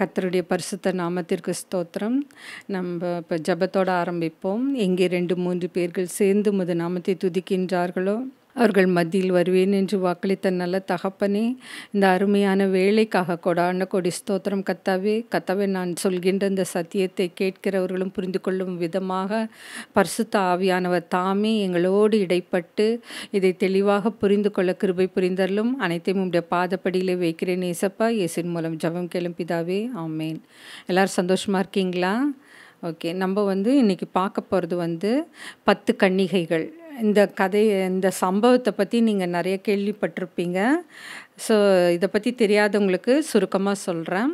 கத்தருடைய பரிசுத்த நாமத்திற்கு ஸ்தோத்திரம் நம்ம இப்போ ஜபத்தோடு ஆரம்பிப்போம் எங்கே ரெண்டு மூன்று பேர்கள் சேர்ந்து முத நாமத்தை துதிக்கின்றார்களோ அவர்கள் மத்தியில் வருவேன் என்று வாக்களித்த நல்ல தகப்பனே இந்த அருமையான வேலைக்காக கொடாண்ட கொடி ஸ்தோத்திரம் கத்தாவே கத்தாவே நான் சொல்கின்ற இந்த சத்தியத்தை கேட்கிறவர்களும் புரிந்து கொள்ளும் விதமாக பரிசுத்த ஆவியானவர் தாமே எங்களோடு இடைப்பட்டு இதை தெளிவாக புரிந்து கொள்ள கிருபை புரிந்தரலும் அனைத்தையும் உடைய பாதப்படியிலே வைக்கிறேன் ஏசப்பா இயேசின் மூலம் ஜபம் கிளம்பிதாவே ஆமேன் எல்லோரும் சந்தோஷமாக இருக்கீங்களா ஓகே நம்ம வந்து இன்றைக்கி பார்க்க போகிறது வந்து பத்து கன்னிகைகள் இந்த கதை இந்த சம்பவத்தை பற்றி நீங்கள் நிறைய கேள்விப்பட்டிருப்பீங்க ஸோ இதை பற்றி தெரியாதவங்களுக்கு சுருக்கமாக சொல்கிறேன்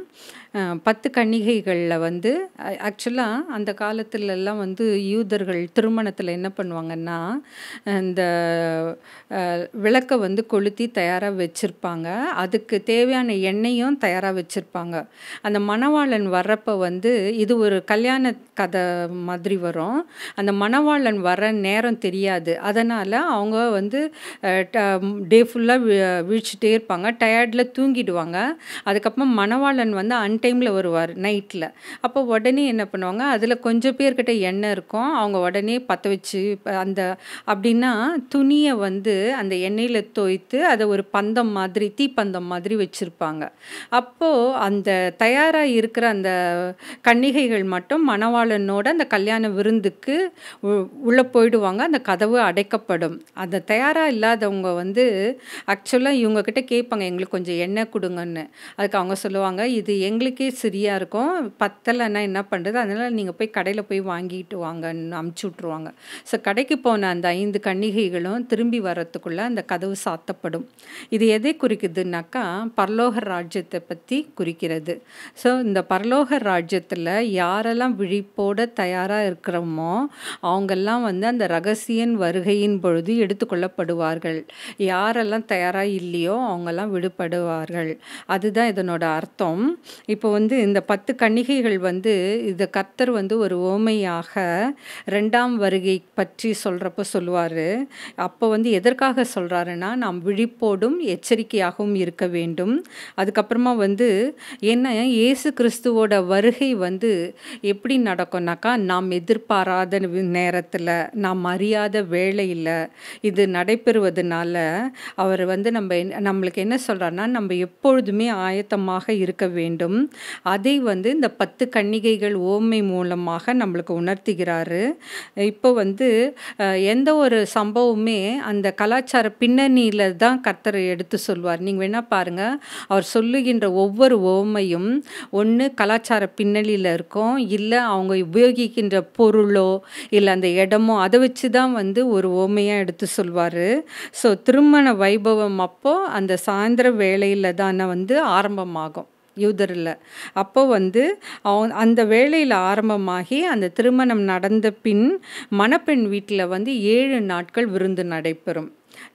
பத்து கன்னிகைகளில் வந்து ஆக்சுவலாக அந்த காலத்துலலாம் வந்து யூதர்கள் திருமணத்தில் என்ன பண்ணுவாங்கன்னா இந்த விளக்கை வந்து கொளுத்தி தயாராக வச்சுருப்பாங்க அதுக்கு தேவையான எண்ணெயும் தயாராக வச்சுருப்பாங்க அந்த மணவாளன் வர்றப்போ வந்து இது ஒரு கல்யாண கதை மாதிரி வரும் அந்த மணவாளன் வர நேரம் தெரியாது அதனால் அவங்க வந்து டே ஃபுல்லாக வீழ்ச்சிட்டே இருப்பாங்க இருப்பாங்க டயர்டில் தூங்கிடுவாங்க அதுக்கப்புறம் மணவாளன் வந்து அன்டைமில் வருவார் நைட்டில் அப்போ உடனே என்ன பண்ணுவாங்க அதில் கொஞ்சம் பேர்கிட்ட எண்ணெய் இருக்கும் அவங்க உடனே பற்ற வச்சு அந்த அப்படின்னா துணியை வந்து அந்த எண்ணெயில் தோய்த்து அதை ஒரு பந்தம் மாதிரி தீப்பந்தம் மாதிரி வச்சுருப்பாங்க அப்போது அந்த தயாராக இருக்கிற அந்த கன்னிகைகள் மட்டும் மணவாளனோட அந்த கல்யாண விருந்துக்கு உள்ளே போயிடுவாங்க அந்த கதவு அடைக்கப்படும் அந்த தயாராக இல்லாதவங்க வந்து ஆக்சுவலாக இவங்கக்கிட்ட கே கேட்பாங்க எங்களுக்கு கொஞ்சம் எண்ணெய் கொடுங்கன்னு அதுக்கு அவங்க சொல்லுவாங்க இது எங்களுக்கே சரியாக இருக்கும் பத்தலைன்னா என்ன பண்ணுறது அதனால் நீங்கள் போய் கடையில் போய் வாங்கிட்டு வாங்கன்னு அமுச்சு விட்ருவாங்க ஸோ கடைக்கு போன அந்த ஐந்து கன்னிகைகளும் திரும்பி வரத்துக்குள்ளே அந்த கதவு சாத்தப்படும் இது எதை குறிக்குதுன்னாக்கா பரலோக ராஜ்யத்தை பற்றி குறிக்கிறது ஸோ இந்த பரலோக ராஜ்யத்தில் யாரெல்லாம் விழிப்போட தயாராக இருக்கிறோமோ அவங்கெல்லாம் வந்து அந்த ரகசியன் வருகையின் பொழுது எடுத்துக்கொள்ளப்படுவார்கள் யாரெல்லாம் தயாராக இல்லையோ அவங்க அவங்கெல்லாம் விடுபடுவார்கள் அதுதான் இதனோட அர்த்தம் இப்போ வந்து இந்த பத்து கன்னிகைகள் வந்து இந்த கர்த்தர் வந்து ஒரு ஓமையாக ரெண்டாம் வருகை பற்றி சொல்கிறப்ப சொல்லுவார் அப்போ வந்து எதற்காக சொல்கிறாருன்னா நாம் விழிப்போடும் எச்சரிக்கையாகவும் இருக்க வேண்டும் அதுக்கப்புறமா வந்து என்ன இயேசு கிறிஸ்துவோட வருகை வந்து எப்படி நடக்கும்னாக்கா நாம் எதிர்பாராத நேரத்தில் நாம் அறியாத வேலையில் இது நடைபெறுவதனால அவர் வந்து நம்ம நம்மளுக்கு என்ன சொல்கிறான்னா நம்ம எப்பொழுதுமே ஆயத்தமாக இருக்க வேண்டும் அதை வந்து இந்த பத்து கன்னிகைகள் ஓமை மூலமாக நம்மளுக்கு உணர்த்துகிறாரு இப்போ வந்து எந்த ஒரு சம்பவமே அந்த கலாச்சார பின்னணியில் தான் கர்த்தர் எடுத்து சொல்வார் நீங்கள் வேணால் பாருங்கள் அவர் சொல்லுகின்ற ஒவ்வொரு ஓமையும் ஒன்று கலாச்சார பின்னணியில் இருக்கும் இல்லை அவங்க உபயோகிக்கின்ற பொருளோ இல்லை அந்த இடமோ அதை வச்சு தான் வந்து ஒரு ஓமையாக எடுத்து சொல்வார் ஸோ திருமண வைபவம் அப்போ அந்த ச சாயந்தர வேலையில் தானே வந்து ஆரம்பமாகும் யூதரில் அப்போ வந்து அவன் அந்த வேலையில் ஆரம்பமாகி அந்த திருமணம் நடந்த பின் மணப்பெண் வீட்டில் வந்து ஏழு நாட்கள் விருந்து நடைபெறும்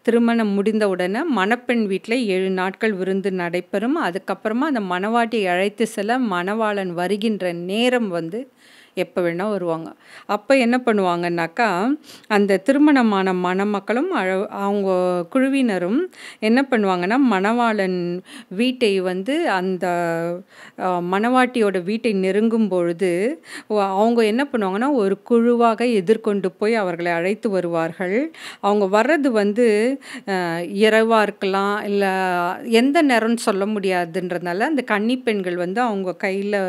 திருமணம் முடிந்தவுடனே மணப்பெண் வீட்டில் ஏழு நாட்கள் விருந்து நடைபெறும் அதுக்கப்புறமா அந்த மணவாட்டியை அழைத்து செல்ல மணவாளன் வருகின்ற நேரம் வந்து எப்போ வேணால் வருவாங்க அப்போ என்ன பண்ணுவாங்கன்னாக்கா அந்த திருமணமான மணமக்களும் அழ அவங்க குழுவினரும் என்ன பண்ணுவாங்கன்னா மணவாளன் வீட்டை வந்து அந்த மணவாட்டியோட வீட்டை நெருங்கும் பொழுது அவங்க என்ன பண்ணுவாங்கன்னா ஒரு குழுவாக எதிர்கொண்டு போய் அவர்களை அழைத்து வருவார்கள் அவங்க வர்றது வந்து இரவாக இருக்கலாம் இல்லை எந்த நேரம்னு சொல்ல முடியாதுன்றதுனால அந்த கன்னி பெண்கள் வந்து அவங்க கையில்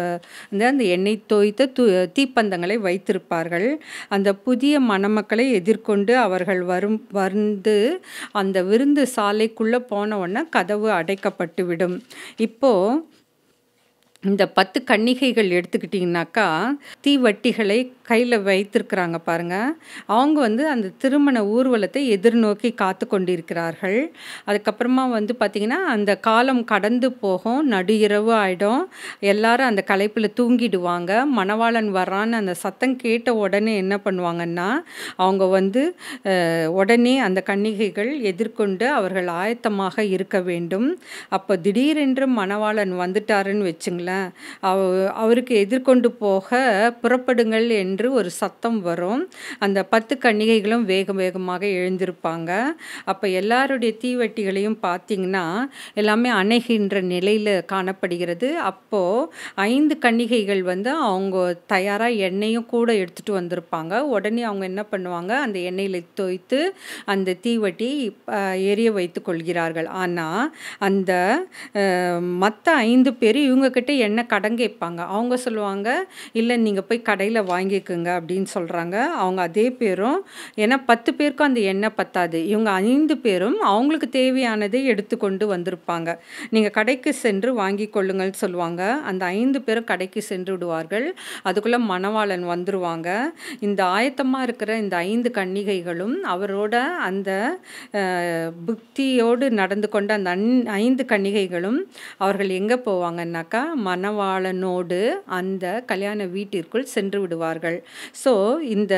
வந்து அந்த எண்ணெய் தோய்த்த து தீப்பந்தங்களை வைத்திருப்பார்கள் அந்த புதிய மணமக்களை எதிர்கொண்டு அவர்கள் வரும் வந்து அந்த விருந்து சாலைக்குள்ளே போன உடனே கதவு அடைக்கப்பட்டுவிடும் இப்போது இந்த பத்து கன்னிகைகள் எடுத்துக்கிட்டிங்கனாக்கா தீவட்டிகளை கையில் வைத்திருக்கிறாங்க பாருங்கள் அவங்க வந்து அந்த திருமண ஊர்வலத்தை எதிர்நோக்கி காத்து கொண்டிருக்கிறார்கள் அதுக்கப்புறமா வந்து பார்த்திங்கன்னா அந்த காலம் கடந்து போகும் நடு இரவு ஆகிடும் எல்லாரும் அந்த கலைப்பில் தூங்கிடுவாங்க மணவாளன் வர்றான்னு அந்த சத்தம் கேட்ட உடனே என்ன பண்ணுவாங்கன்னா அவங்க வந்து உடனே அந்த கன்னிகைகள் எதிர்கொண்டு அவர்கள் ஆயத்தமாக இருக்க வேண்டும் அப்போ திடீரென்று மணவாளன் வந்துட்டாருன்னு வச்சுங்களேன் வச்சுக்கோங்களேன் அவ அவருக்கு எதிர்கொண்டு போக புறப்படுங்கள் என்று ஒரு சத்தம் வரும் அந்த பத்து கன்னிகைகளும் வேக வேகமாக எழுந்திருப்பாங்க அப்போ எல்லாருடைய தீவெட்டிகளையும் பார்த்திங்கன்னா எல்லாமே அணைகின்ற நிலையில் காணப்படுகிறது அப்போது ஐந்து கன்னிகைகள் வந்து அவங்க தயாராக எண்ணெயும் கூட எடுத்துகிட்டு வந்திருப்பாங்க உடனே அவங்க என்ன பண்ணுவாங்க அந்த எண்ணெயில் தோய்த்து அந்த தீவட்டி எரிய வைத்து கொள்கிறார்கள் ஆனால் அந்த மற்ற ஐந்து பேர் இவங்கக்கிட்ட எண்ணெய் என்ன கடன் கேட்பாங்க அவங்க சொல்லுவாங்க இல்லை நீங்கள் போய் கடையில் வாங்கிக்கோங்க அப்படின்னு சொல்கிறாங்க அவங்க அதே பேரும் ஏன்னா பத்து பேருக்கும் அந்த எண்ணெய் பத்தாது இவங்க ஐந்து பேரும் அவங்களுக்கு தேவையானதை எடுத்துக்கொண்டு வந்திருப்பாங்க நீங்கள் கடைக்கு சென்று வாங்கி கொள்ளுங்கள்னு சொல்லுவாங்க அந்த ஐந்து பேரும் கடைக்கு சென்று விடுவார்கள் அதுக்குள்ளே மணவாளன் வந்துடுவாங்க இந்த ஆயத்தமாக இருக்கிற இந்த ஐந்து கன்னிகைகளும் அவரோட அந்த புக்தியோடு நடந்து கொண்ட அந்த ஐந்து கன்னிகைகளும் அவர்கள் எங்கே போவாங்கன்னாக்கா மணவாளனோடு அந்த கல்யாண வீட்டிற்குள் சென்று விடுவார்கள் ஸோ இந்த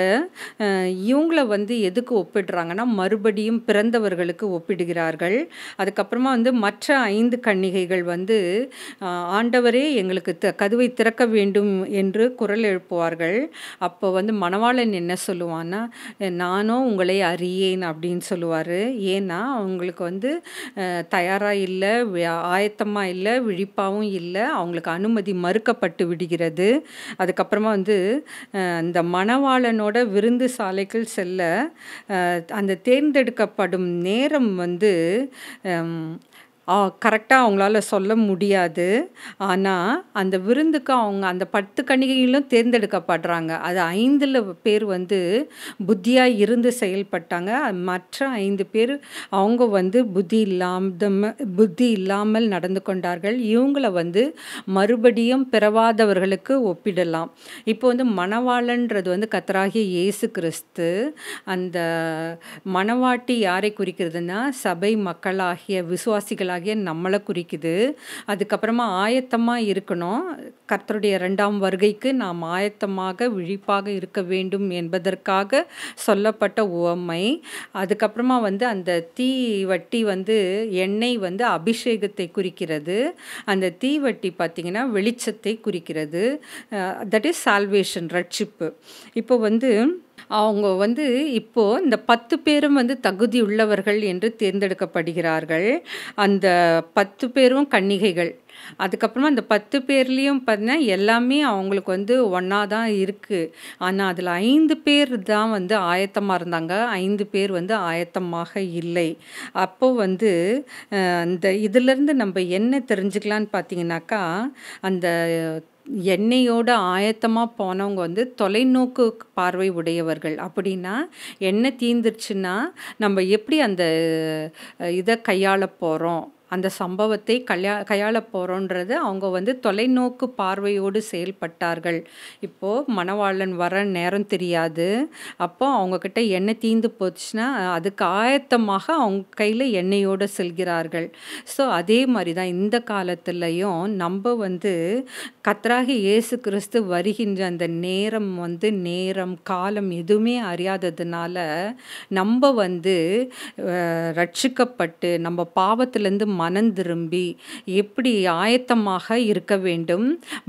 இவங்கள வந்து எதுக்கு ஒப்பிடுறாங்கன்னா மறுபடியும் பிறந்தவர்களுக்கு ஒப்பிடுகிறார்கள் அதுக்கப்புறமா வந்து மற்ற ஐந்து கன்னிகைகள் வந்து ஆண்டவரே எங்களுக்கு த கதவை திறக்க வேண்டும் என்று குரல் எழுப்புவார்கள் அப்போ வந்து மணவாளன் என்ன சொல்லுவான்னா நானும் உங்களை அறியேன் அப்படின்னு சொல்லுவார் ஏன்னா அவங்களுக்கு வந்து தயாராக இல்லை ஆயத்தமாக இல்லை விழிப்பாகவும் இல்லை அவங்களுக்கு அவங்களுக்கு அனுமதி மறுக்கப்பட்டு விடுகிறது அதுக்கப்புறமா வந்து அந்த மணவாளனோட விருந்து சாலைகள் செல்ல அந்த தேர்ந்தெடுக்கப்படும் நேரம் வந்து கரெக்டாக அவங்களால சொல்ல முடியாது ஆனால் அந்த விருந்துக்கு அவங்க அந்த பத்து கணிகைகளும் தேர்ந்தெடுக்கப்படுறாங்க அது ஐந்தில் பேர் வந்து புத்தியாக இருந்து செயல்பட்டாங்க மற்ற ஐந்து பேர் அவங்க வந்து புத்தி இல்லாம புத்தி இல்லாமல் நடந்து கொண்டார்கள் இவங்களை வந்து மறுபடியும் பிறவாதவர்களுக்கு ஒப்பிடலாம் இப்போ வந்து மணவாளன்றது வந்து கத்தராகிய இயேசு கிறிஸ்து அந்த மணவாட்டி யாரை குறிக்கிறதுனா சபை மக்களாகிய விசுவாசிகளாக ஆகிய நம்மளை குறிக்குது அதுக்கப்புறமா ஆயத்தமாக இருக்கணும் கர்த்தருடைய ரெண்டாம் வருகைக்கு நாம் ஆயத்தமாக விழிப்பாக இருக்க வேண்டும் என்பதற்காக சொல்லப்பட்ட உவமை அதுக்கப்புறமா வந்து அந்த தீ வட்டி வந்து எண்ணெய் வந்து அபிஷேகத்தை குறிக்கிறது அந்த தீ வட்டி பார்த்திங்கன்னா வெளிச்சத்தை குறிக்கிறது தட் இஸ் சால்வேஷன் ரட்சிப்பு இப்போ வந்து அவங்க வந்து இப்போது இந்த பத்து பேரும் வந்து தகுதி உள்ளவர்கள் என்று தேர்ந்தெடுக்கப்படுகிறார்கள் அந்த பத்து பேரும் கன்னிகைகள் அதுக்கப்புறமா அந்த பத்து பேர்லேயும் பார்த்தீங்கன்னா எல்லாமே அவங்களுக்கு வந்து ஒன்றா தான் இருக்குது ஆனால் அதில் ஐந்து பேர் தான் வந்து ஆயத்தமாக இருந்தாங்க ஐந்து பேர் வந்து ஆயத்தமாக இல்லை அப்போது வந்து அந்த இதிலேருந்து நம்ம என்ன தெரிஞ்சுக்கலான்னு பார்த்தீங்கன்னாக்கா அந்த எண்ணெயோட ஆயத்தமாக போனவங்க வந்து தொலைநோக்கு பார்வை உடையவர்கள் அப்படின்னா எண்ணெய் தீந்துருச்சுன்னா நம்ம எப்படி அந்த இதை கையாள போகிறோம் அந்த சம்பவத்தை கல்யா கையாள போகிறோன்றது அவங்க வந்து தொலைநோக்கு பார்வையோடு செயல்பட்டார்கள் இப்போது மணவாளன் வர நேரம் தெரியாது அப்போ அவங்கக்கிட்ட எண்ணெய் தீந்து போச்சுன்னா அதுக்கு ஆயத்தமாக அவங்க கையில் எண்ணெயோடு செல்கிறார்கள் ஸோ அதே மாதிரி தான் இந்த காலத்துலேயும் நம்ம வந்து கத்ராகி இயேசு கிறிஸ்து வருகின்ற அந்த நேரம் வந்து நேரம் காலம் எதுவுமே அறியாததுனால நம்ம வந்து ரட்சிக்கப்பட்டு நம்ம பாவத்திலேருந்து மனந்திரும்பி எப்படி ஆயத்தமாக இருக்க வேண்டும்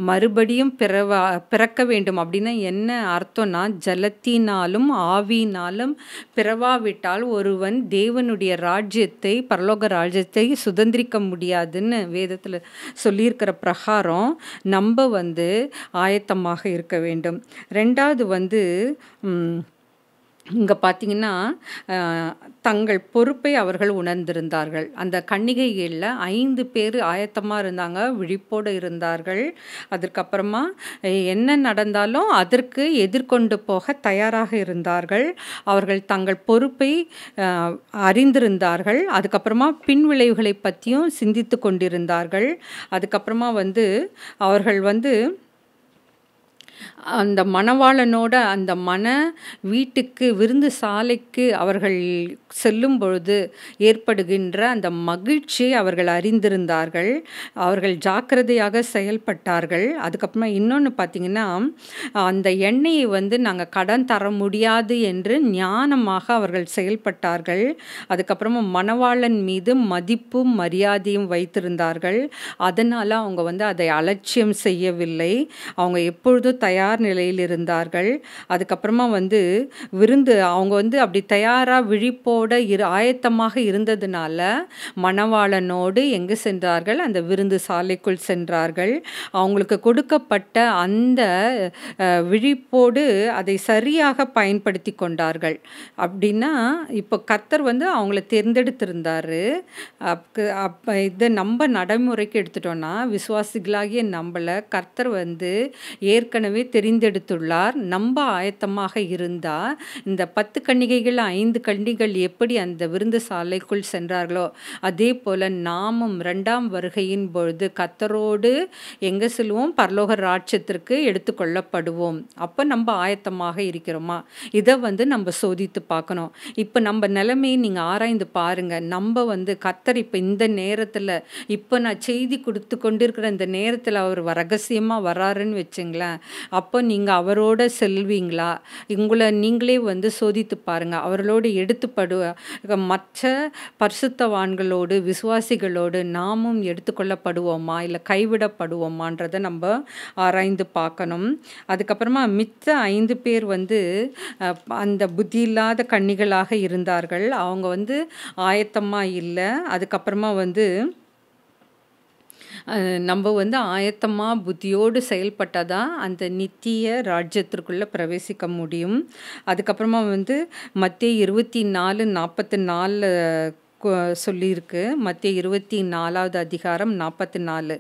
மறுபடியும் பிறவா பிறக்க வேண்டும் அப்படின்னா என்ன அர்த்தம்னா ஜலத்தினாலும் ஆவினாலும் பிறவாவிட்டால் ஒருவன் தேவனுடைய ராஜ்யத்தை பரலோக ராஜ்யத்தை சுதந்திரிக்க முடியாதுன்னு வேதத்தில் சொல்லியிருக்கிற பிரகாரம் நம்ம வந்து ஆயத்தமாக இருக்க வேண்டும் ரெண்டாவது வந்து இங்கே பார்த்தீங்கன்னா தங்கள் பொறுப்பை அவர்கள் உணர்ந்திருந்தார்கள் அந்த கன்னிகைகளில் ஐந்து பேர் ஆயத்தமாக இருந்தாங்க விழிப்போடு இருந்தார்கள் அதற்கப்புறமா என்ன நடந்தாலும் அதற்கு எதிர்கொண்டு போக தயாராக இருந்தார்கள் அவர்கள் தங்கள் பொறுப்பை அறிந்திருந்தார்கள் அதுக்கப்புறமா பின் விளைவுகளை பற்றியும் சிந்தித்து கொண்டிருந்தார்கள் அதுக்கப்புறமா வந்து அவர்கள் வந்து அந்த மணவாளனோட அந்த மன வீட்டுக்கு விருந்து சாலைக்கு அவர்கள் செல்லும் பொழுது ஏற்படுகின்ற அந்த மகிழ்ச்சி அவர்கள் அறிந்திருந்தார்கள் அவர்கள் ஜாக்கிரதையாக செயல்பட்டார்கள் அதுக்கப்புறமா இன்னொன்று பார்த்திங்கன்னா அந்த எண்ணெயை வந்து நாங்கள் கடன் தர முடியாது என்று ஞானமாக அவர்கள் செயல்பட்டார்கள் அதுக்கப்புறமா மணவாளன் மீது மதிப்பும் மரியாதையும் வைத்திருந்தார்கள் அதனால் அவங்க வந்து அதை அலட்சியம் செய்யவில்லை அவங்க எப்பொழுதும் தயார் நிலையில் இருந்தார்கள் அதுக்கப்புறமா வந்து விருந்து அவங்க வந்து அப்படி தயாராக விழிப்போட இரு ஆயத்தமாக இருந்ததுனால மணவாளனோடு எங்கு சென்றார்கள் அந்த விருந்து சாலைக்குள் சென்றார்கள் அவங்களுக்கு கொடுக்கப்பட்ட அந்த விழிப்போடு அதை சரியாக பயன்படுத்தி கொண்டார்கள் அப்படின்னா இப்போ கத்தர் வந்து அவங்கள தேர்ந்தெடுத்திருந்தார் அப்போ இதை நம்ம நடைமுறைக்கு எடுத்துட்டோன்னா விசுவாசிகளாகிய நம்மளை கர்த்தர் வந்து ஏற்கனவே ஏற்கனவே தெரிந்தெடுத்துள்ளார் நம்ப ஆயத்தமாக இருந்தால் இந்த பத்து கன்னிகைகள் ஐந்து கன்னிகள் எப்படி அந்த விருந்து சாலைக்குள் சென்றார்களோ அதே போல் நாமும் ரெண்டாம் வருகையின் பொழுது கத்தரோடு எங்கே செல்வோம் பரலோக ராட்சத்திற்கு எடுத்துக்கொள்ளப்படுவோம் அப்போ நம்ம ஆயத்தமாக இருக்கிறோமா இதை வந்து நம்ம சோதித்து பார்க்கணும் இப்போ நம்ம நிலைமையை நீங்கள் ஆராய்ந்து பாருங்கள் நம்ம வந்து கத்தர் இப்போ இந்த நேரத்தில் இப்போ நான் செய்தி கொடுத்து கொண்டிருக்கிற இந்த நேரத்தில் அவர் ரகசியமாக வராருன்னு வச்சுங்களேன் அப்போ நீங்கள் அவரோட செல்வீங்களா உங்களை நீங்களே வந்து சோதித்து பாருங்கள் அவர்களோடு எடுத்துப்படு மற்ற பரிசுத்தவான்களோடு விசுவாசிகளோடு நாமும் எடுத்துக்கொள்ளப்படுவோமா இல்லை கைவிடப்படுவோமான்றதை நம்ம ஆராய்ந்து பார்க்கணும் அதுக்கப்புறமா மித்த ஐந்து பேர் வந்து அந்த புத்தி இல்லாத கண்ணிகளாக இருந்தார்கள் அவங்க வந்து ஆயத்தமாக இல்லை அதுக்கப்புறமா வந்து நம்ம வந்து ஆயத்தமாக புத்தியோடு செயல்பட்டால் தான் அந்த நித்திய ராஜ்யத்திற்குள்ளே பிரவேசிக்க முடியும் அதுக்கப்புறமா வந்து மத்திய இருபத்தி நாலு நாற்பத்தி நாலில் சொல்லியிருக்கு மத்திய இருபத்தி நாலாவது அதிகாரம் நாற்பத்தி நாலு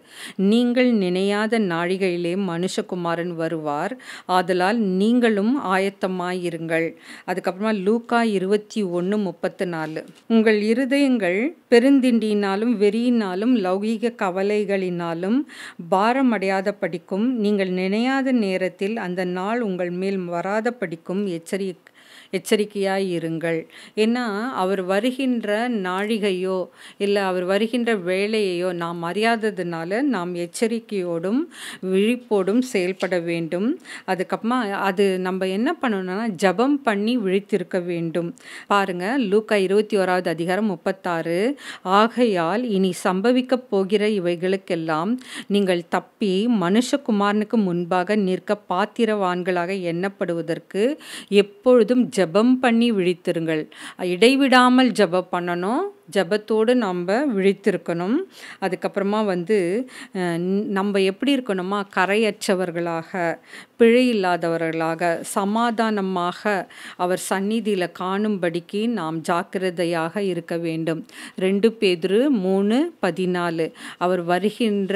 நீங்கள் நினையாத நாழிகையிலே மனுஷகுமாரன் வருவார் ஆதலால் நீங்களும் ஆயத்தமாயிருங்கள் அதுக்கப்புறமா லூக்கா இருபத்தி ஒன்று முப்பத்து நாலு உங்கள் இருதயங்கள் பெருந்திண்டியினாலும் வெறியினாலும் லௌகீக கவலைகளினாலும் பாரமடையாத படிக்கும் நீங்கள் நினையாத நேரத்தில் அந்த நாள் உங்கள் மேல் வராத படிக்கும் எச்சரிக்கை எச்சரிக்கையாக இருங்கள் ஏன்னா அவர் வருகின்ற நாழிகையோ இல்லை அவர் வருகின்ற வேலையையோ நாம் அறியாததுனால நாம் எச்சரிக்கையோடும் விழிப்போடும் செயல்பட வேண்டும் அதுக்கப்புறமா அது நம்ம என்ன பண்ணணும்னா ஜபம் பண்ணி விழித்திருக்க வேண்டும் பாருங்கள் லூக்கா இருபத்தி ஓராவது அதிகாரம் முப்பத்தாறு ஆகையால் இனி சம்பவிக்கப் போகிற இவைகளுக்கெல்லாம் நீங்கள் தப்பி மனுஷகுமாரனுக்கு முன்பாக நிற்க பாத்திரவான்களாக எண்ணப்படுவதற்கு எப்பொழுதும் ஜ ஜபம் பண்ணி விழித்திருங்கள் இடைவிடாமல் ஜபம் பண்ணணும் ஜபத்தோடு நாம் விழித்திருக்கணும் அதுக்கப்புறமா வந்து நம்ம எப்படி இருக்கணுமா கரையற்றவர்களாக பிழை இல்லாதவர்களாக சமாதானமாக அவர் சந்நிதியில் காணும்படிக்கு நாம் ஜாக்கிரதையாக இருக்க வேண்டும் ரெண்டு பேதிரு மூணு பதினாலு அவர் வருகின்ற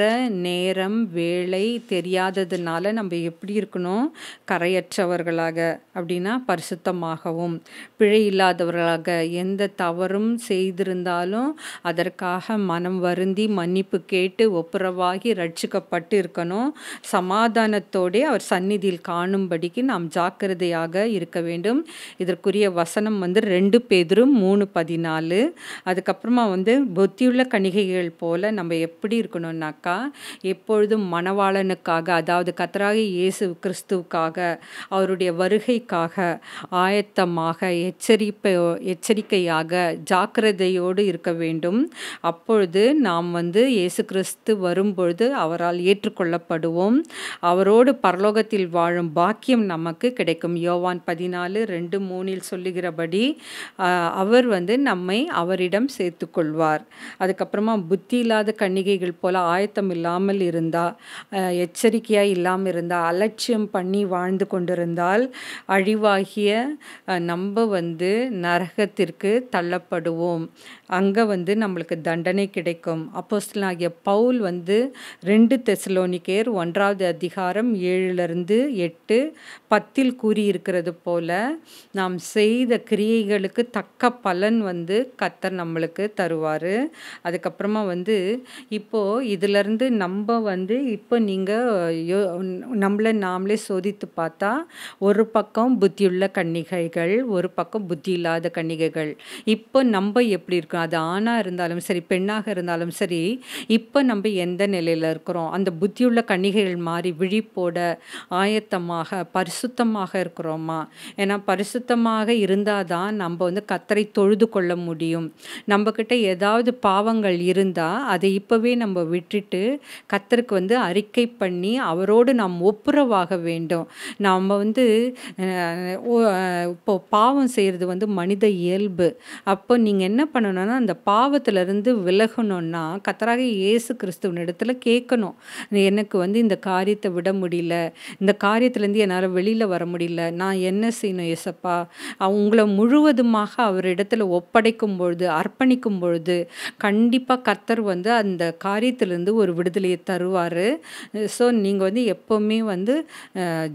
நேரம் வேலை தெரியாததுனால நம்ம எப்படி இருக்கணும் கரையற்றவர்களாக அப்படின்னா பரிசுத்தமாகவும் பிழை இல்லாதவர்களாக எந்த தவறும் செய்திருந்த இருந்தாலும் அதற்காக மனம் வருந்தி மன்னிப்பு கேட்டு ஒப்புரவாகி ரட்சிக்கப்பட்டு இருக்கணும் சமாதானத்தோடே அவர் சந்நிதியில் காணும்படிக்கு நாம் ஜாக்கிரதையாக இருக்க வேண்டும் இதற்குரிய வசனம் வந்து ரெண்டு பேதரும் மூணு பதினாலு அதுக்கப்புறமா வந்து புத்தியுள்ள கணிகைகள் போல் நம்ம எப்படி இருக்கணும்னாக்கா எப்பொழுதும் மணவாளனுக்காக அதாவது கத்தராக இயேசு கிறிஸ்துவுக்காக அவருடைய வருகைக்காக ஆயத்தமாக எச்சரிப்பை எச்சரிக்கையாக ஜாக்கிரதையோடு உயிரோடு இருக்க வேண்டும் அப்பொழுது நாம் வந்து இயேசு கிறிஸ்து வரும்பொழுது அவரால் ஏற்றுக்கொள்ளப்படுவோம் அவரோடு பரலோகத்தில் வாழும் பாக்கியம் நமக்கு கிடைக்கும் யோவான் பதினாலு ரெண்டு மூணில் சொல்லுகிறபடி அவர் வந்து நம்மை அவரிடம் சேர்த்து கொள்வார் அதுக்கப்புறமா புத்தி இல்லாத கன்னிகைகள் போல ஆயத்தம் இல்லாமல் இருந்தால் எச்சரிக்கையாக இல்லாமல் இருந்தால் அலட்சியம் பண்ணி வாழ்ந்து கொண்டிருந்தால் அழிவாகிய நம்ம வந்து நரகத்திற்கு தள்ளப்படுவோம் அங்கே வந்து நம்மளுக்கு தண்டனை கிடைக்கும் அப்போஸ்லாகிய பவுல் வந்து ரெண்டு தெசலோனிக்கேர் ஒன்றாவது அதிகாரம் ஏழுலேருந்து எட்டு பத்தில் கூறியிருக்கிறது போல நாம் செய்த கிரியைகளுக்கு தக்க பலன் வந்து கத்தர் நம்மளுக்கு தருவார் அதுக்கப்புறமா வந்து இப்போது இதிலருந்து நம்ம வந்து இப்போ நீங்கள் யோ நம்மளை நாமளே சோதித்து பார்த்தா ஒரு பக்கம் புத்தியுள்ள கன்னிகைகள் ஒரு பக்கம் புத்தி இல்லாத கன்னிகைகள் இப்போ நம்ம எப்படி இருக்க இருக்கும் அது ஆணாக இருந்தாலும் சரி பெண்ணாக இருந்தாலும் சரி இப்போ நம்ம எந்த நிலையில் இருக்கிறோம் அந்த புத்தியுள்ள கன்னிகைகள் மாதிரி விழிப்போட ஆயத்தமாக பரிசுத்தமாக இருக்கிறோமா ஏன்னா பரிசுத்தமாக இருந்தால் தான் நம்ம வந்து கத்தரை தொழுது கொள்ள முடியும் நம்மக்கிட்ட ஏதாவது பாவங்கள் இருந்தால் அதை இப்போவே நம்ம விட்டுட்டு கத்தருக்கு வந்து அறிக்கை பண்ணி அவரோடு நாம் ஒப்புரவாக வேண்டும் நாம் வந்து இப்போ பாவம் செய்கிறது வந்து மனித இயல்பு அப்போ நீங்கள் என்ன பண்ணணும் பண்ணணும்னா அந்த பாவத்திலிருந்து விலகணும்னா கத்தராக இயேசு கிறிஸ்துவின் இடத்துல கேட்கணும் எனக்கு வந்து இந்த காரியத்தை விட முடியல இந்த காரியத்திலேருந்து என்னால் வெளியில் வர முடியல நான் என்ன செய்யணும் யேசப்பா உங்களை முழுவதுமாக அவர் இடத்துல ஒப்படைக்கும் பொழுது அர்ப்பணிக்கும் பொழுது கண்டிப்பாக கத்தர் வந்து அந்த காரியத்திலேருந்து ஒரு விடுதலையை தருவார் ஸோ நீங்கள் வந்து எப்போவுமே வந்து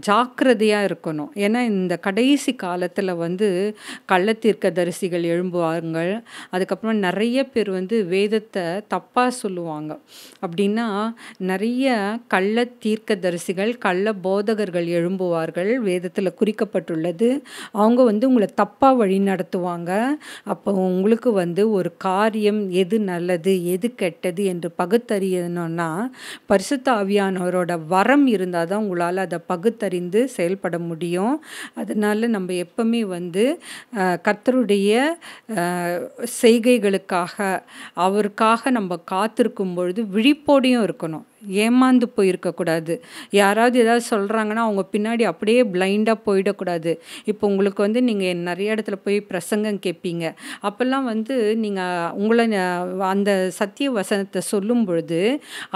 ஜாக்கிரதையாக இருக்கணும் ஏன்னா இந்த கடைசி காலத்தில் வந்து கள்ளத்தீர்க்க தரிசிகள் எழும்புவாருங்கள் அதுக்கப்புறம் அப்புறம் நிறைய பேர் வந்து வேதத்தை தப்பாக சொல்லுவாங்க அப்படின்னா நிறைய கள்ள தீர்க்கதரிசிகள் கள்ள போதகர்கள் எழும்புவார்கள் வேதத்தில் குறிக்கப்பட்டுள்ளது அவங்க வந்து உங்களை தப்பாக வழி நடத்துவாங்க அப்போ உங்களுக்கு வந்து ஒரு காரியம் எது நல்லது எது கெட்டது என்று பகுத்தறியணும்னா பரிசுத்த ஆவியானவரோட வரம் இருந்தால் தான் உங்களால் அதை பகுத்தறிந்து செயல்பட முடியும் அதனால் நம்ம எப்பவுமே வந்து கர்த்தருடைய செய்கை சலுகைகளுக்காக அவருக்காக நம்ம காத்திருக்கும் பொழுது விழிப்போடையும் இருக்கணும் ஏமாந்து போயிருக்கக்கூடாது யாராவது ஏதாவது சொல்கிறாங்கன்னா அவங்க பின்னாடி அப்படியே பிளைண்டாக போயிடக்கூடாது இப்போ உங்களுக்கு வந்து நீங்கள் நிறைய இடத்துல போய் பிரசங்கம் கேட்பீங்க அப்போல்லாம் வந்து நீங்கள் உங்களை அந்த சத்திய வசனத்தை சொல்லும் பொழுது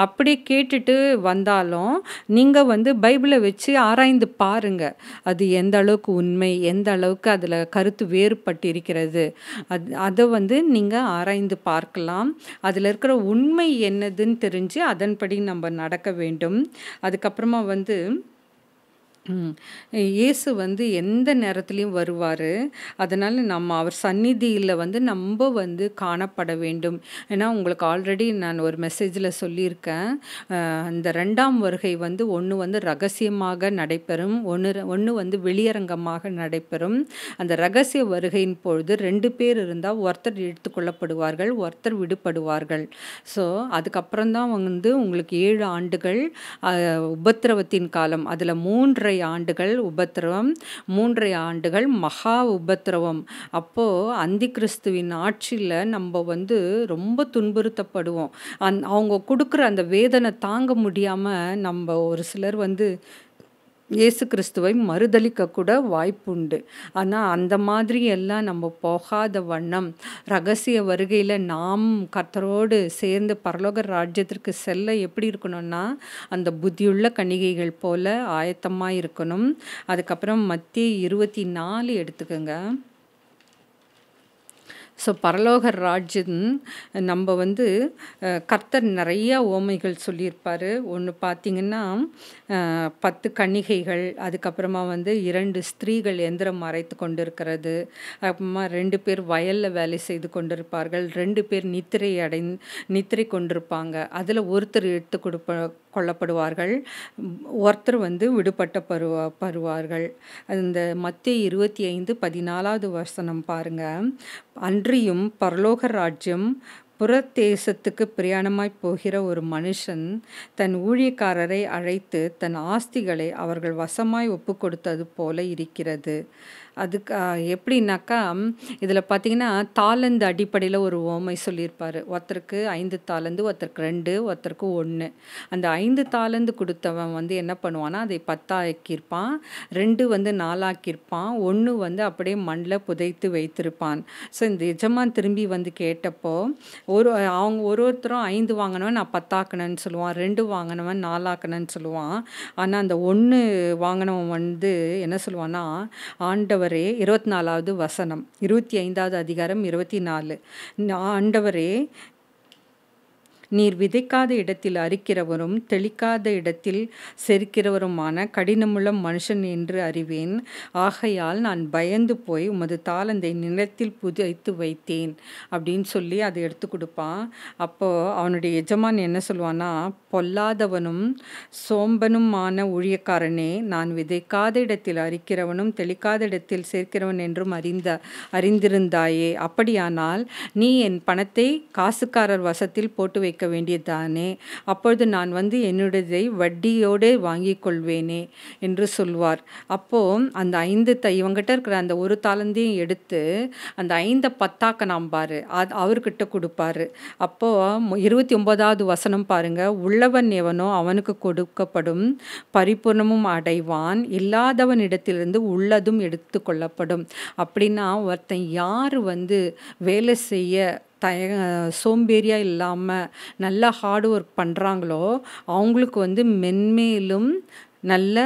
அப்படியே கேட்டுட்டு வந்தாலும் நீங்கள் வந்து பைபிளை வச்சு ஆராய்ந்து பாருங்கள் அது எந்த அளவுக்கு உண்மை எந்த அளவுக்கு அதில் கருத்து வேறுபட்டு இருக்கிறது அது அதை வந்து நீங்கள் ஆராய்ந்து பார்க்கலாம் அதில் இருக்கிற உண்மை என்னதுன்னு தெரிஞ்சு அதன்படி நம்ம நம்ம நடக்க வேண்டும் அதுக்கப்புறமா வந்து இயேசு வந்து எந்த நேரத்துலையும் வருவார் அதனால் நம்ம அவர் சந்நிதியில் வந்து நம்ம வந்து காணப்பட வேண்டும் ஏன்னா உங்களுக்கு ஆல்ரெடி நான் ஒரு மெசேஜில் சொல்லியிருக்கேன் அந்த ரெண்டாம் வருகை வந்து ஒன்று வந்து ரகசியமாக நடைபெறும் ஒன்று ஒன்று வந்து வெளியரங்கமாக நடைபெறும் அந்த ரகசிய வருகையின் பொழுது ரெண்டு பேர் இருந்தால் ஒருத்தர் எடுத்துக்கொள்ளப்படுவார்கள் ஒருத்தர் விடுபடுவார்கள் ஸோ அதுக்கப்புறம் தான் வந்து உங்களுக்கு ஏழு ஆண்டுகள் உபத்திரவத்தின் காலம் அதில் மூன்றை மூன்றரை ஆண்டுகள் உபத்திரவம் மூன்றரை ஆண்டுகள் மகா உபத்திரவம் அப்போது அந்தி கிறிஸ்துவின் ஆட்சியில் நம்ம வந்து ரொம்ப துன்புறுத்தப்படுவோம் அந் அவங்க கொடுக்குற அந்த வேதனை தாங்க முடியாமல் நம்ம ஒரு சிலர் வந்து இயேசு கிறிஸ்துவை மறுதளிக்க கூட வாய்ப்புண்டு ஆனால் அந்த மாதிரி எல்லாம் நம்ம போகாத வண்ணம் ரகசிய வருகையில் நாம் கர்த்தரோடு சேர்ந்து பரலோக ராஜ்யத்திற்கு செல்ல எப்படி இருக்கணும்னா அந்த புத்தியுள்ள கணிகைகள் போல ஆயத்தமாக இருக்கணும் அதுக்கப்புறம் மத்திய இருபத்தி நாலு எடுத்துக்கோங்க ஸோ பரலோக ராஜன் நம்ம வந்து கர்த்தர் நிறையா ஓமைகள் சொல்லியிருப்பார் ஒன்று பார்த்திங்கன்னா பத்து கன்னிகைகள் அதுக்கப்புறமா வந்து இரண்டு ஸ்திரீகள் எந்திரம் மறைத்து கொண்டு இருக்கிறது அப்புறமா ரெண்டு பேர் வயலில் வேலை செய்து கொண்டிருப்பார்கள் ரெண்டு பேர் நித்திரை அடை நித்திரை கொண்டிருப்பாங்க அதில் ஒருத்தர் எடுத்து கொடுப்ப கொல்லப்படுவார்கள் ஒருத்தர் வந்து விடுபட்ட பருவ பருவார்கள் அந்த மத்திய இருபத்தி ஐந்து பதினாலாவது வசனம் பாருங்கள் அந் அன்றியும் பரலோக ராஜ்யம் புறத்தேசத்துக்கு பிரயாணமாய் போகிற ஒரு மனுஷன் தன் ஊழியக்காரரை அழைத்து தன் ஆஸ்திகளை அவர்கள் வசமாய் ஒப்பு கொடுத்தது போல இருக்கிறது அதுக்கு எப்படின்னாக்கா இதில் பார்த்தீங்கன்னா தாளந்து அடிப்படையில் ஒரு ஓமை சொல்லியிருப்பார் ஒருத்தருக்கு ஐந்து தாளந்து ஒருத்தருக்கு ரெண்டு ஒருத்தருக்கு ஒன்று அந்த ஐந்து தாளந்து கொடுத்தவன் வந்து என்ன பண்ணுவான்னா அதை பத்தாக்கியிருப்பான் ரெண்டு வந்து நாலாக்கியிருப்பான் ஒன்று வந்து அப்படியே மண்ணில் புதைத்து வைத்திருப்பான் ஸோ இந்த எஜமான் திரும்பி வந்து கேட்டப்போ ஒரு அவங்க ஒரு ஒருத்தரும் ஐந்து வாங்கினவன் நான் பத்தாக்கணும்னு சொல்லுவான் ரெண்டு வாங்கினவன் நாலாக்கணும்னு சொல்லுவான் ஆனால் அந்த ஒன்று வாங்கினவன் வந்து என்ன சொல்லுவான்னா ஆண்டவர் ஆண்டவரே இருபத்தி நாலாவது வசனம் இருபத்தி ஐந்தாவது அதிகாரம் இருபத்தி நாலு ஆண்டவரே நீர் விதைக்காத இடத்தில் அரிக்கிறவரும் தெளிக்காத இடத்தில் செருக்கிறவருமான கடினமுள்ள மனுஷன் என்று அறிவேன் ஆகையால் நான் பயந்து போய் உமது தாளந்தை நிலத்தில் புதைத்து வைத்தேன் அப்படின்னு சொல்லி அதை எடுத்து கொடுப்பான் அப்போது அவனுடைய எஜமான் என்ன சொல்லுவான்னா பொல்லாதவனும் சோம்பனுமான ஊழியக்காரனே நான் விதைக்காத இடத்தில் அரிக்கிறவனும் தெளிக்காத இடத்தில் சேர்க்கிறவன் என்றும் அறிந்த அறிந்திருந்தாயே அப்படியானால் நீ என் பணத்தை காசுக்காரர் வசத்தில் போட்டு வை கேட்க வேண்டியதானே அப்பொழுது நான் வந்து என்னுடையதை வட்டியோடு வாங்கி கொள்வேனே என்று சொல்வார் அப்போது அந்த ஐந்து த இவங்கிட்ட இருக்கிற அந்த ஒரு தாளந்தையும் எடுத்து அந்த ஐந்து பத்தாக்க நாம் பாரு அது அவர்கிட்ட கொடுப்பாரு அப்போது இருபத்தி ஒன்பதாவது வசனம் பாருங்கள் உள்ளவன் எவனோ அவனுக்கு கொடுக்கப்படும் பரிபூர்ணமும் அடைவான் இல்லாதவன் இடத்திலிருந்து உள்ளதும் எடுத்து கொள்ளப்படும் அப்படின்னா ஒருத்தன் யார் வந்து வேலை செய்ய தய சோம்பேறியாக இல்லாமல் நல்லா ஹார்டு ஒர்க் பண்ணுறாங்களோ அவங்களுக்கு வந்து மென்மேலும் நல்ல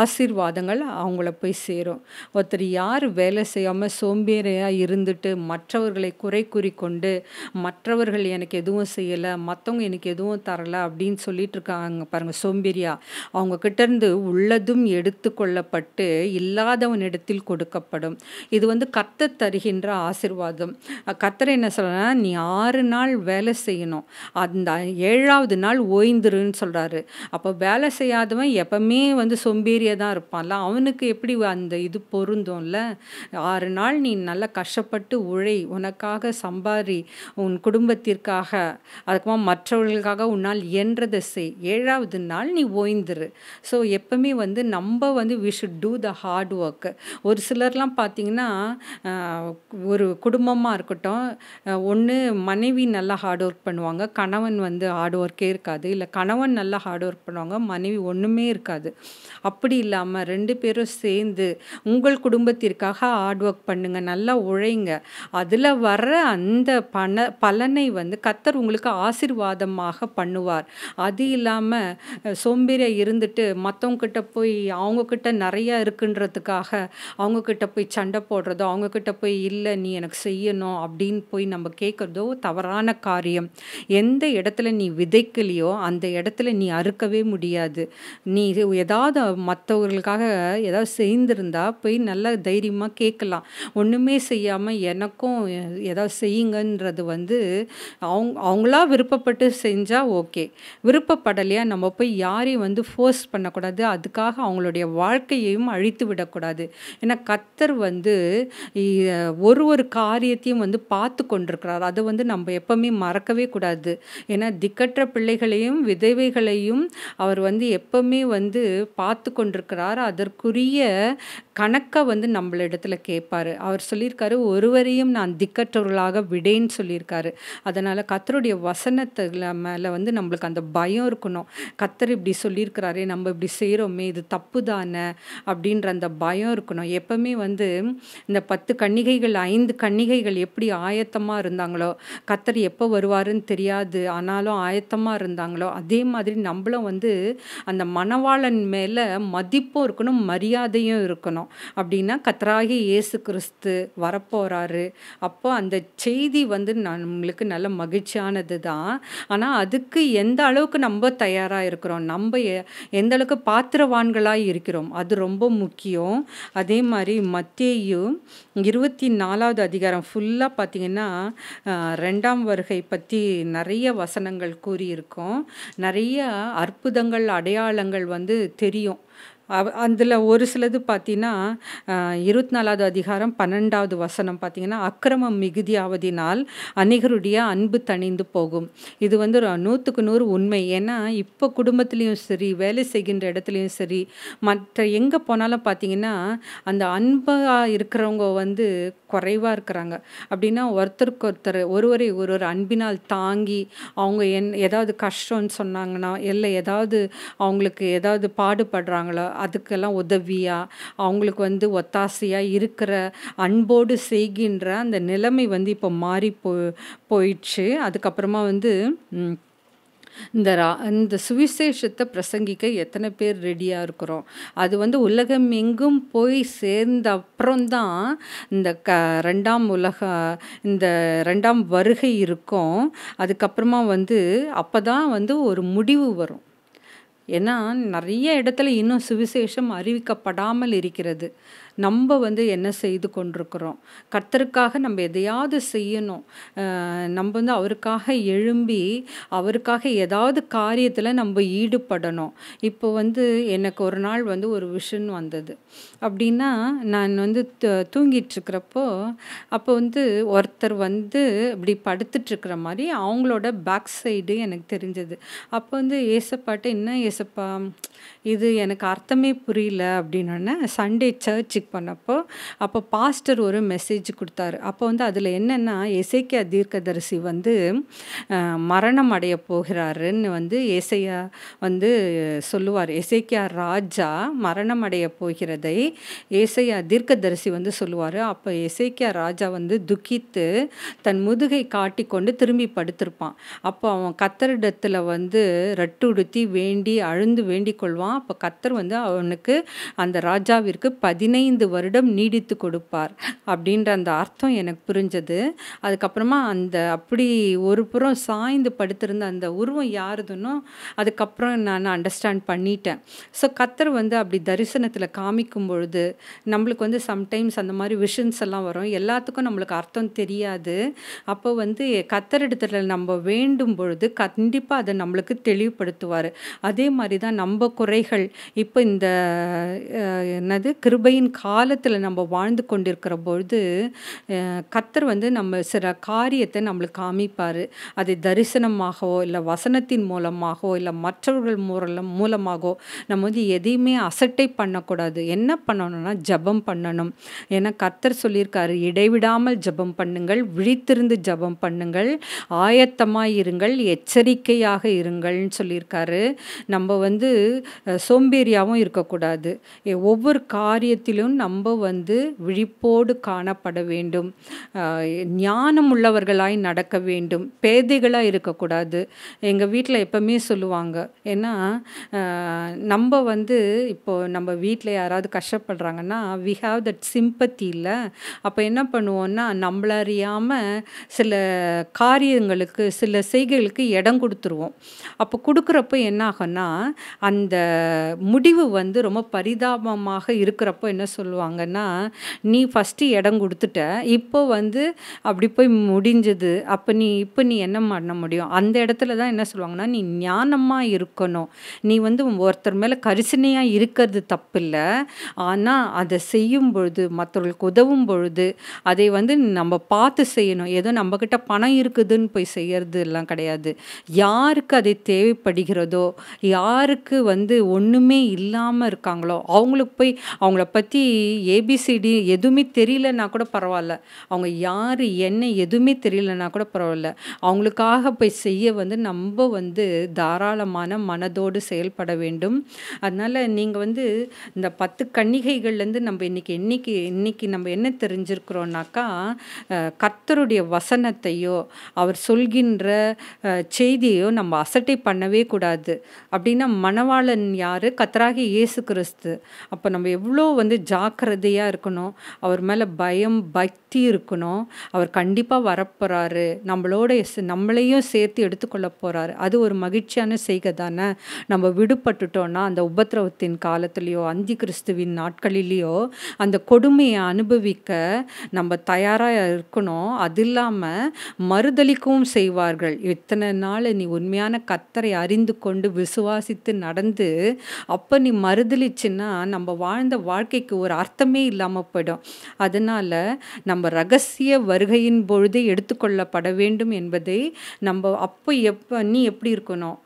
ஆசீர்வாதங்கள் அவங்கள போய் சேரும் ஒருத்தர் யார் வேலை செய்யாமல் சோம்பேறியாக இருந்துட்டு மற்றவர்களை குறை கூறி கொண்டு மற்றவர்கள் எனக்கு எதுவும் செய்யலை மற்றவங்க எனக்கு எதுவும் தரலை அப்படின்னு சொல்லிட்டு இருக்காங்க பாருங்கள் சோம்பேறியா அவங்கக்கிட்டேருந்து உள்ளதும் எடுத்து கொள்ளப்பட்டு இல்லாதவனிடத்தில் கொடுக்கப்படும் இது வந்து கத்த தருகின்ற ஆசிர்வாதம் கத்தர் என்ன சொல்கிறேன்னா நீ ஆறு நாள் வேலை செய்யணும் அந்த ஏழாவது நாள் ஓய்ந்துருன்னு சொல்கிறாரு அப்போ வேலை செய்யாதவன் எப்பவுமே வந்து சோம்பேறி சோம்பேறியாக தான் இருப்பான்ல அவனுக்கு எப்படி அந்த இது பொருந்தும்ல ஆறு நாள் நீ நல்லா கஷ்டப்பட்டு உழை உனக்காக சம்பாரி உன் குடும்பத்திற்காக அதுக்குமா மற்றவர்களுக்காக உன்னால் என்றதை செய் ஏழாவது நாள் நீ ஓய்ந்துரு ஸோ எப்பவுமே வந்து நம்ம வந்து we should to the hard work ஒரு சிலர்லாம் பார்த்தீங்கன்னா ஒரு குடும்பமாக இருக்கட்டும் ஒன்று மனைவி நல்லா ஹார்ட் ஒர்க் பண்ணுவாங்க கணவன் வந்து ஹார்ட் ஒர்க்கே இருக்காது இல்லை கணவன் நல்லா ஹார்ட் ஒர்க் பண்ணுவாங்க மனைவி ஒன்றுமே இருக்காது அப் அப்படி இல்லாமல் ரெண்டு பேரும் சேர்ந்து உங்கள் குடும்பத்திற்காக ஹார்ட் ஒர்க் பண்ணுங்கள் நல்லா உழைங்க அதில் வர அந்த பண பலனை வந்து கத்தர் உங்களுக்கு ஆசிர்வாதமாக பண்ணுவார் அது இல்லாமல் சோம்பேறியாக இருந்துட்டு மற்றவங்கக்கிட்ட போய் அவங்கக்கிட்ட நிறையா இருக்குன்றதுக்காக அவங்கக்கிட்ட போய் சண்டை போடுறதோ அவங்கக்கிட்ட போய் இல்லை நீ எனக்கு செய்யணும் அப்படின்னு போய் நம்ம கேட்குறதோ தவறான காரியம் எந்த இடத்துல நீ விதைக்கலையோ அந்த இடத்துல நீ அறுக்கவே முடியாது நீ ஏதாவது மற்றவர்களுக்காக ஏதாவது செய்திருந்தா போய் நல்லா தைரியமாக கேட்கலாம் ஒன்றுமே செய்யாமல் எனக்கும் ஏதாவது செய்யுங்கன்றது வந்து அவங்க அவங்களா விருப்பப்பட்டு செஞ்சால் ஓகே விருப்பப்படலையா நம்ம போய் யாரையும் வந்து ஃபோர்ஸ் பண்ணக்கூடாது அதுக்காக அவங்களுடைய வாழ்க்கையையும் அழித்து விடக்கூடாது ஏன்னா கத்தர் வந்து ஒரு ஒரு காரியத்தையும் வந்து பார்த்து கொண்டிருக்கிறார் அதை வந்து நம்ம எப்பவுமே மறக்கவே கூடாது ஏன்னா திக்கற்ற பிள்ளைகளையும் விதவைகளையும் அவர் வந்து எப்பவுமே வந்து பார்த்து கொண்டிருக்கிறார் அதற்குரிய கணக்கை வந்து நம்மளிடத்துல கேட்பார் அவர் சொல்லியிருக்காரு ஒருவரையும் நான் திக்கற்றவர்களாக விடேன்னு சொல்லியிருக்காரு அதனால் கத்தருடைய வசனத்தில் மேலே வந்து நம்மளுக்கு அந்த பயம் இருக்கணும் கத்தர் இப்படி சொல்லியிருக்கிறாரே நம்ம இப்படி செய்கிறோமே இது தப்பு தானே அப்படின்ற அந்த பயம் இருக்கணும் எப்பவுமே வந்து இந்த பத்து கன்னிகைகள் ஐந்து கன்னிகைகள் எப்படி ஆயத்தமாக இருந்தாங்களோ கத்தர் எப்போ வருவாருன்னு தெரியாது ஆனாலும் ஆயத்தமாக இருந்தாங்களோ அதே மாதிரி நம்மளும் வந்து அந்த மணவாளன் மேலே மதிப்பும் இருக்கணும் மரியாதையும் இருக்கணும் அப்படின்னா கத்தராகி இயேசு கிறிஸ்து வரப்போகிறாரு அப்போ அந்த செய்தி வந்து நம்மளுக்கு நல்ல மகிழ்ச்சியானது தான் ஆனால் அதுக்கு எந்த அளவுக்கு நம்ம தயாராக இருக்கிறோம் நம்ம எந்த அளவுக்கு பாத்திரவான்களாக இருக்கிறோம் அது ரொம்ப முக்கியம் அதே மாதிரி மத்தியும் இருபத்தி நாலாவது அதிகாரம் ஃபுல்லாக பார்த்திங்கன்னா ரெண்டாம் வருகை பற்றி நிறைய வசனங்கள் கூறியிருக்கோம் நிறைய அற்புதங்கள் அடையாளங்கள் வந்து தெரியும் அதில் ஒரு சிலது பார்த்தீங்கன்னா இருபத்தி நாலாவது அதிகாரம் பன்னெண்டாவது வசனம் பார்த்தீங்கன்னா அக்கிரமம் மிகுதியாவதினால் அநேகருடைய அன்பு தணிந்து போகும் இது வந்து நூற்றுக்கு நூறு உண்மை ஏன்னா இப்போ குடும்பத்துலேயும் சரி வேலை செய்கின்ற இடத்துலையும் சரி மற்ற எங்கே போனாலும் பார்த்தீங்கன்னா அந்த அன்பாக இருக்கிறவங்க வந்து குறைவாக இருக்கிறாங்க அப்படின்னா ஒருத்தருக்கு ஒருத்தர் ஒருவரை ஒருவர் அன்பினால் தாங்கி அவங்க என் ஏதாவது கஷ்டம்னு சொன்னாங்கன்னா இல்லை ஏதாவது அவங்களுக்கு ஏதாவது பாடுபடுறாங்களோ அதுக்கெல்லாம் உதவியாக அவங்களுக்கு வந்து ஒத்தாசையாக இருக்கிற அன்போடு செய்கின்ற அந்த நிலைமை வந்து இப்போ மாறி போ போயிடுச்சு அதுக்கப்புறமா வந்து இந்த ரா இந்த சுவிசேஷத்தை பிரசங்கிக்க எத்தனை பேர் ரெடியாக இருக்கிறோம் அது வந்து உலகம் எங்கும் போய் சேர்ந்த அப்புறம்தான் இந்த க ரெண்டாம் உலக இந்த ரெண்டாம் வருகை இருக்கும் அதுக்கப்புறமா வந்து அப்போ தான் வந்து ஒரு முடிவு வரும் ஏன்னா நிறைய இடத்துல இன்னும் சுவிசேஷம் அறிவிக்கப்படாமல் இருக்கிறது நம்ம வந்து என்ன செய்து கொண்டிருக்கிறோம் கர்த்தருக்காக நம்ம எதையாவது செய்யணும் நம்ம வந்து அவருக்காக எழும்பி அவருக்காக ஏதாவது காரியத்தில் நம்ம ஈடுபடணும் இப்போ வந்து எனக்கு ஒரு நாள் வந்து ஒரு விஷன் வந்தது அப்படின்னா நான் வந்து தூங்கிட்டுருக்கிறப்போ அப்போ வந்து ஒருத்தர் வந்து இப்படி படுத்துட்ருக்கிற மாதிரி அவங்களோட பேக் சைடு எனக்கு தெரிஞ்சது அப்போ வந்து ஏசப்பாட்டை என்ன ஏசப்பா இது எனக்கு அர்த்தமே புரியல அப்படின்னோடனே சண்டே சர்ச்சுக்கு பண்ணப்போ அப்போ பாஸ்டர் ஒரு மெசேஜ் கொடுத்தாரு அப்போ வந்து அதில் என்னென்னா இசைக்கியா தீர்க்கதரிசி வந்து மரணம் அடைய போகிறாருன்னு வந்து இசையா வந்து சொல்லுவார் இசைக்கியா ராஜா மரணம் அடைய போகிறதை இசையா தீர்க்கதரிசி வந்து சொல்லுவார் அப்போ இசைக்கியா ராஜா வந்து துக்கித்து தன் முதுகை காட்டி கொண்டு திரும்பி படுத்திருப்பான் அப்போ அவன் கத்தரிடத்தில் வந்து ரட்டுடுத்தி வேண்டி அழுந்து வேண்டிக் கொள்வான் அப்போ கத்தர் வந்து அவனுக்கு அந்த ராஜாவிற்கு பதினைந்து வருடம் நீடித்து கொடுப்பார் அப்படின்ற அந்த அர்த்தம் எனக்கு புரிஞ்சது அதுக்கப்புறமா அந்த அப்படி ஒரு புறம் சாய்ந்து படுத்திருந்த அந்த உருவம் யாருதுன்னோ அதுக்கப்புறம் நான் அண்டர்ஸ்டாண்ட் பண்ணிட்டேன் ஸோ கத்தர் வந்து அப்படி தரிசனத்தில் காமிக்கும் பொழுது நம்மளுக்கு வந்து சம்டைம்ஸ் அந்த மாதிரி விஷன்ஸ் எல்லாம் வரும் எல்லாத்துக்கும் நம்மளுக்கு அர்த்தம் தெரியாது அப்போ வந்து கத்தர் இடத்துல நம்ம வேண்டும் பொழுது கண்டிப்பாக அதை நம்மளுக்கு தெளிவுபடுத்துவார் அதே மாதிரி தான் நம்ம குறைகள் இப்போ இந்த என்னது கிருபையின் காலத்தில் நம்ம வாழ்ந்து கொண்டிருக்கிற பொழுது கத்தர் வந்து நம்ம சில காரியத்தை நம்மளுக்கு காமிப்பார் அதை தரிசனமாகவோ இல்லை வசனத்தின் மூலமாகவோ இல்லை மற்றவர்கள் மூலம் மூலமாகவோ நம்ம வந்து எதையுமே அசட்டை பண்ணக்கூடாது என்ன பண்ணணும்னா ஜபம் பண்ணணும் ஏன்னா கத்தர் சொல்லியிருக்காரு இடைவிடாமல் ஜபம் பண்ணுங்கள் விழித்திருந்து ஜபம் பண்ணுங்கள் ஆயத்தமாக இருங்கள் எச்சரிக்கையாக இருங்கள்னு சொல்லியிருக்காரு நம்ம வந்து சோம்பேறியாகவும் இருக்கக்கூடாது ஒவ்வொரு காரியத்திலும் நம்ம வந்து விழிப்போடு காணப்பட வேண்டும் ஞானம் உள்ளவர்களாய் நடக்க வேண்டும் பேதைகளாக இருக்கக்கூடாது எங்கள் வீட்டில் எப்பவுமே சொல்லுவாங்க ஏன்னா நம்ம வந்து இப்போ நம்ம வீட்டில் யாராவது கஷ்டப்படுறாங்கன்னா வி ஹாவ் தட் சிம்பத்தி இல்லை அப்போ என்ன பண்ணுவோம்னா நம்மளறியாமல் சில காரியங்களுக்கு சில செய்கைகளுக்கு இடம் கொடுத்துருவோம் அப்போ கொடுக்குறப்ப என்ன ஆகும்னா அந்த முடிவு வந்து ரொம்ப பரிதாபமாக இருக்கிறப்போ என்ன சொல்லுவாங்கன்னா நீ ஃபஸ்ட்டு இடம் கொடுத்துட்ட இப்போ வந்து அப்படி போய் முடிஞ்சது அப்போ நீ இப்போ நீ என்ன பண்ண முடியும் அந்த இடத்துல தான் என்ன சொல்லுவாங்கன்னா நீ ஞானமாக இருக்கணும் நீ வந்து ஒருத்தர் மேலே கரிசனையாக இருக்கிறது தப்பில்லை ஆனால் அதை செய்யும் பொழுது மற்றவர்களுக்கு உதவும் பொழுது அதை வந்து நம்ம பார்த்து செய்யணும் ஏதோ நம்மக்கிட்ட பணம் இருக்குதுன்னு போய் செய்யறது எல்லாம் கிடையாது யாருக்கு அதை தேவைப்படுகிறதோ யாருக்கு வந்து வந்து ஒன்றுமே இல்லாமல் இருக்காங்களோ அவங்களுக்கு போய் அவங்கள பற்றி ஏபிசிடி எதுவுமே தெரியலன்னா கூட பரவாயில்ல அவங்க யார் என்ன எதுவுமே தெரியலன்னா கூட பரவாயில்ல அவங்களுக்காக போய் செய்ய வந்து நம்ம வந்து தாராளமான மனதோடு செயல்பட வேண்டும் அதனால் நீங்கள் வந்து இந்த பத்து கன்னிகைகள்லேருந்து நம்ம இன்றைக்கி இன்றைக்கி இன்றைக்கி நம்ம என்ன தெரிஞ்சிருக்கிறோன்னாக்கா கர்த்தருடைய வசனத்தையோ அவர் சொல்கின்ற செய்தியோ நம்ம அசட்டை பண்ணவே கூடாது அப்படின்னா மனவாள தூதன் யார் கத்தராகி இயேசு கிறிஸ்து அப்போ நம்ம எவ்வளோ வந்து ஜாக்கிரதையாக இருக்கணும் அவர் மேலே பயம் பக்தி இருக்கணும் அவர் கண்டிப்பாக வரப்போகிறாரு நம்மளோட நம்மளையும் சேர்த்து எடுத்துக்கொள்ள போகிறாரு அது ஒரு மகிழ்ச்சியான செய்கை தானே நம்ம விடுபட்டுட்டோன்னா அந்த உபத்திரவத்தின் காலத்துலேயோ அந்தி கிறிஸ்துவின் நாட்களிலேயோ அந்த கொடுமையை அனுபவிக்க நம்ம தயாராக இருக்கணும் அது இல்லாமல் மறுதளிக்கவும் செய்வார்கள் இத்தனை நாள் நீ உண்மையான கத்தரை அறிந்து கொண்டு விசுவாசித்து நடந்து அப்போ நீ மறுதளிச்சின்னா நம்ம வாழ்ந்த வாழ்க்கைக்கு ஒரு அர்த்தமே இல்லாமல் போயிடும் அதனால் நம்ம ரகசிய வருகையின் பொழுதே எடுத்துக்கொள்ளப்பட வேண்டும் என்பதை நம்ம அப்போ எப்போ நீ எப்படி இருக்கணும்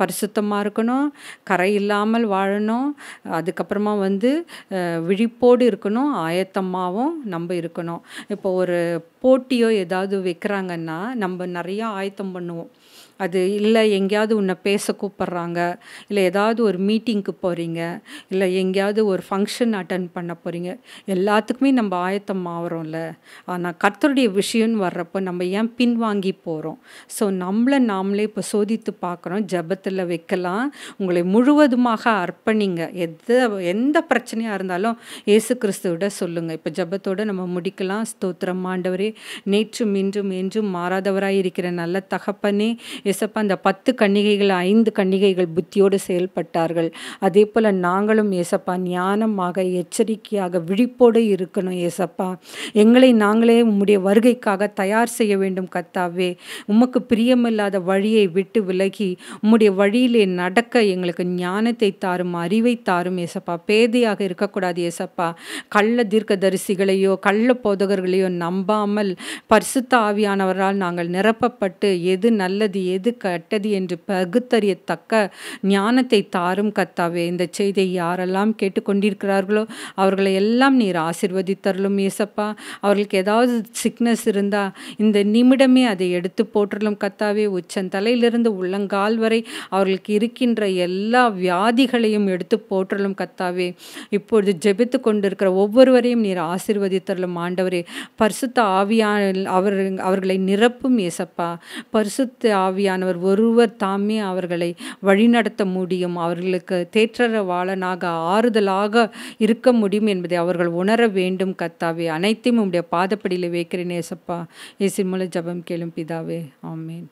பரிசுத்தமாக இருக்கணும் கரை இல்லாமல் வாழணும் அதுக்கப்புறமா வந்து விழிப்போடு இருக்கணும் ஆயத்தமாகவும் நம்ம இருக்கணும் இப்போ ஒரு போட்டியோ ஏதாவது வைக்கிறாங்கன்னா நம்ம நிறையா ஆயத்தம் பண்ணுவோம் அது இல்லை எங்கேயாவது உன்னை பேச கூப்பிட்றாங்க இல்லை ஏதாவது ஒரு மீட்டிங்க்கு போகிறீங்க இல்லை எங்கேயாவது ஒரு ஃபங்க்ஷன் அட்டன் பண்ண போகிறீங்க எல்லாத்துக்குமே நம்ம ஆயத்தம் ஆகிறோம்ல ஆனால் கர்த்தருடைய விஷயம்னு வர்றப்போ நம்ம ஏன் பின்வாங்கி போகிறோம் ஸோ நம்மளை நாமளே இப்போ சோதித்து பார்க்குறோம் ஜபத்தில் வைக்கலாம் உங்களை முழுவதுமாக அர்ப்பணிங்க எது எந்த பிரச்சனையாக இருந்தாலும் ஏசு கிறிஸ்துவிட சொல்லுங்கள் இப்போ ஜபத்தோடு நம்ம முடிக்கலாம் ஸ்தோத்திரம் ஆண்டவரே நேற்றும் இன்றும் என்றும் மாறாதவராக இருக்கிற நல்ல தகப்பனே எசப்பா அந்த பத்து கன்னிகைகள் ஐந்து கன்னிகைகள் புத்தியோடு செயல்பட்டார்கள் அதே போல் நாங்களும் எசப்பா ஞானமாக எச்சரிக்கையாக விழிப்போடு இருக்கணும் ஏசப்பா எங்களை நாங்களே உம்முடைய வருகைக்காக தயார் செய்ய வேண்டும் கத்தாவே உமக்கு பிரியமில்லாத வழியை விட்டு விலகி உம்முடைய வழியிலே நடக்க எங்களுக்கு ஞானத்தை தாரும் அறிவை தாரும் எசப்பா பேதையாக இருக்கக்கூடாது எசப்பா கள்ள தீர்க்கதரிசிகளையோ கள்ள போதகர்களையோ நம்பாமல் பரிசுத்த ஆவியானவரால் நாங்கள் நிரப்பப்பட்டு எது நல்லது எது எது கட்டது என்று பகுத்தறியத்தக்க ஞானத்தை தாரும் கத்தாவே இந்த செய்தியை யாரெல்லாம் கேட்டுக்கொண்டிருக்கிறார்களோ அவர்களை எல்லாம் நீர் ஆசிர்வதித்தரலும் ஏசப்பா அவர்களுக்கு ஏதாவது சிக்னஸ் இருந்தால் இந்த நிமிடமே அதை எடுத்து போற்றலும் கத்தாவே உச்சந்தலையிலிருந்து உள்ளங்கால் வரை அவர்களுக்கு இருக்கின்ற எல்லா வியாதிகளையும் எடுத்து போற்றலும் கத்தாவே இப்பொழுது ஜெபித்து கொண்டிருக்கிற ஒவ்வொருவரையும் நீர் ஆசிர்வதித்தரலும் ஆண்டவரே பரிசுத்த ஆவியான அவர் அவர்களை நிரப்பும் ஏசப்பா பரிசுத்த ஆவியா ஆவியானவர் ஒருவர் தாமே அவர்களை வழிநடத்த முடியும் அவர்களுக்கு தேற்றரவாளனாக ஆறுதலாக இருக்க முடியும் என்பதை அவர்கள் உணர வேண்டும் கத்தாவே அனைத்தையும் உங்களுடைய பாதப்படியில் வைக்கிறேன் ஏசப்பா ஏசி மூல ஜபம் கேளும் பிதாவே ஆமேன்